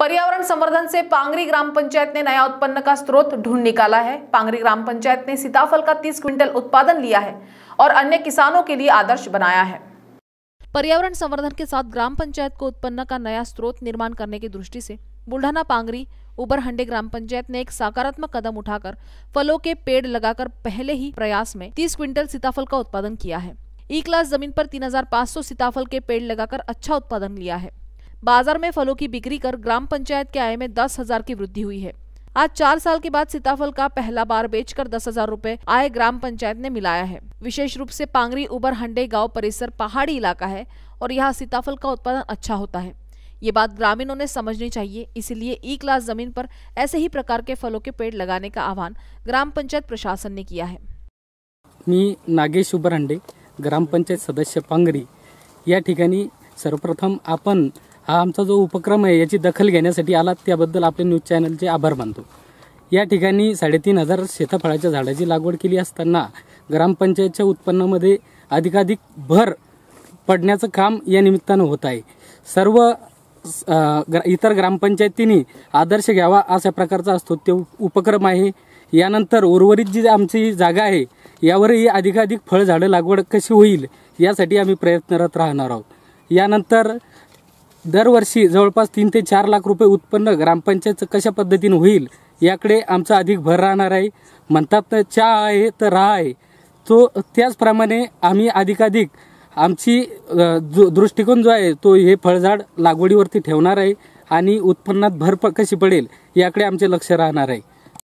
पर्यावरण संवर्धन से पांगरी ग्राम पंचायत ने नया उत्पन्न का स्रोत ढूंढ निकाला है पांगरी ग्राम पंचायत ने सीताफल का तीस क्विंटल उत्पादन लिया है और अन्य किसानों के लिए आदर्श बनाया है पर्यावरण संवर्धन के साथ ग्राम पंचायत को उत्पन्न का नया स्रोत निर्माण करने की दृष्टि से बुल्ढाना पांगरी उबरहंडे ग्राम पंचायत ने एक सकारात्मक कदम उठाकर फलों के पेड़ लगाकर पहले ही प्रयास में 30 क्विंटल सीताफल का उत्पादन किया है ई क्लास जमीन पर 3,500 सीताफल के पेड़ लगाकर अच्छा उत्पादन लिया है बाजार में फलों की बिक्री कर ग्राम पंचायत के आय में दस हजार की वृद्धि हुई है आज चार साल के बाद सीताफल का पहला बार बेचकर दस हजार रूपए आय ग्राम पंचायत ने मिलाया है विशेष रूप से पांगरी उबर हंडे गांव परिसर पहाड़ी इलाका है और यहाँ सीताफल का उत्पादन अच्छा होता है ये बात ग्रामीणों ने समझनी चाहिए इसीलिए ई क्लास जमीन पर ऐसे ही प्रकार के फलों के पेड़ लगाने का आह्वान ग्राम पंचायत प्रशासन ने किया है मी नागेश उबर ग्राम पंचायत सदस्य पांगरी या ठिकाणी सर्वप्रथम अपन हा आमचा जो उपक्रम आहे याची दखल घेण्यासाठी आला त्याबद्दल आपले न्यूज चॅनलचे आभार मानतो या ठिकाणी साडेतीन हजार शेतफळाच्या झाडाची लागवड केली असताना ग्रामपंचायतच्या उत्पन्नामध्ये अधिकाधिक भर पडण्याचं काम या निमित्तानं होत आहे सर्व इतर ग्रामपंचायतींनी आदर्श घ्यावा अशा प्रकारचा असतो ते उपक्रम आहे यानंतर उर्वरित जी आमची जागा आहे यावरही अधिकाधिक फळझाडं लागवड कशी होईल यासाठी आम्ही प्रयत्नरत राहणार आहोत यानंतर दरवर्षी जवळपास तीन ते चार लाख रुपये उत्पन्न ग्रामपंचायत कशा पद्धतीने होईल याकडे आमचा अधिक भर राहणार आहे म्हणतात तर चहा आहे तर राहा आहे तो त्याचप्रमाणे आम्ही अधिकाधिक आमची जो दृष्टिकोन जो आहे तो हे फळझाड लागवडीवरती ठेवणार आहे आणि उत्पन्नात भर कशी पडेल याकडे आमचे लक्ष राहणार आहे